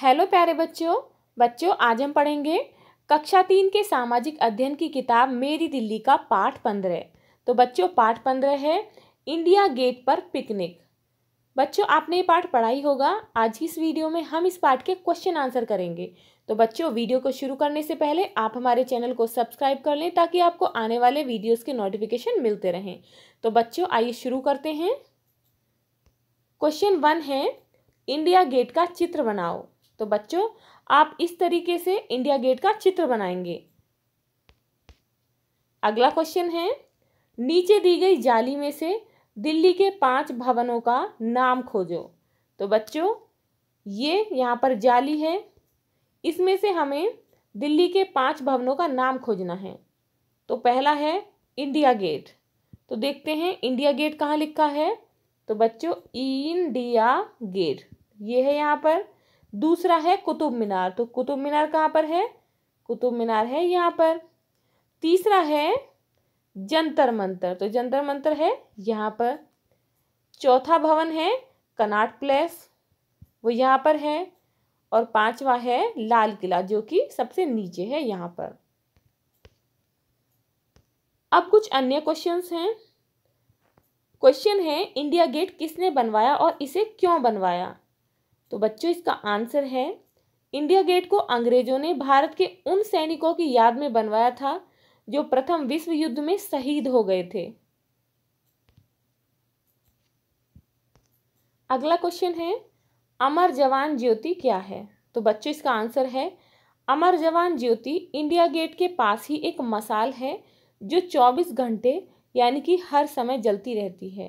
hello प्यारे बच्चों बच्चों आज हम पढ़ेंगे कक्षा तीन के सामाजिक अध्ययन की किताब मेरी दिल्ली का पाठ पंद्रह तो बच्चों पाठ पंद्रह है इंडिया गेट पर पिकनिक बच्चों आपने ये पाठ पढ़ा ही होगा आज की इस वीडियो में हम इस पाठ के क्वेश्चन आंसर करेंगे तो बच्चों वीडियो को शुरू करने से पहले आप हमारे चैनल को सब्सक्राइब कर लें ताकि आपको आने वाले वीडियोज़ के नोटिफिकेशन मिलते रहें तो बच्चों आइए शुरू करते हैं क्वेश्चन वन है इंडिया गेट का चित्र बनाओ तो बच्चों आप इस तरीके से इंडिया गेट का चित्र बनाएंगे अगला क्वेश्चन है नीचे दी गई जाली में से दिल्ली के पांच भवनों का नाम खोजो तो बच्चों ये यहाँ पर जाली है इसमें से हमें दिल्ली के पांच भवनों का नाम खोजना है तो पहला है इंडिया गेट तो देखते हैं इंडिया गेट कहाँ लिखा है तो बच्चों इंडिया गेट ये है यहाँ पर दूसरा है कुतुब मीनार तो कुतुब मीनार कहाँ पर है कुतुब मीनार है यहाँ पर तीसरा है जंतर मंतर तो जंतर मंतर है यहाँ पर चौथा भवन है कनाट प्लेस वो यहाँ पर है और पांचवा है लाल किला जो कि सबसे नीचे है यहाँ पर अब कुछ अन्य क्वेश्चंस हैं क्वेश्चन है इंडिया गेट किसने बनवाया और इसे क्यों बनवाया तो बच्चों इसका आंसर है इंडिया गेट को अंग्रेजों ने भारत के उन सैनिकों की याद में बनवाया था जो प्रथम विश्व युद्ध में शहीद हो गए थे अगला क्वेश्चन है अमर जवान ज्योति क्या है तो बच्चों इसका आंसर है अमर जवान ज्योति इंडिया गेट के पास ही एक मसाल है जो 24 घंटे यानी कि हर समय जलती रहती है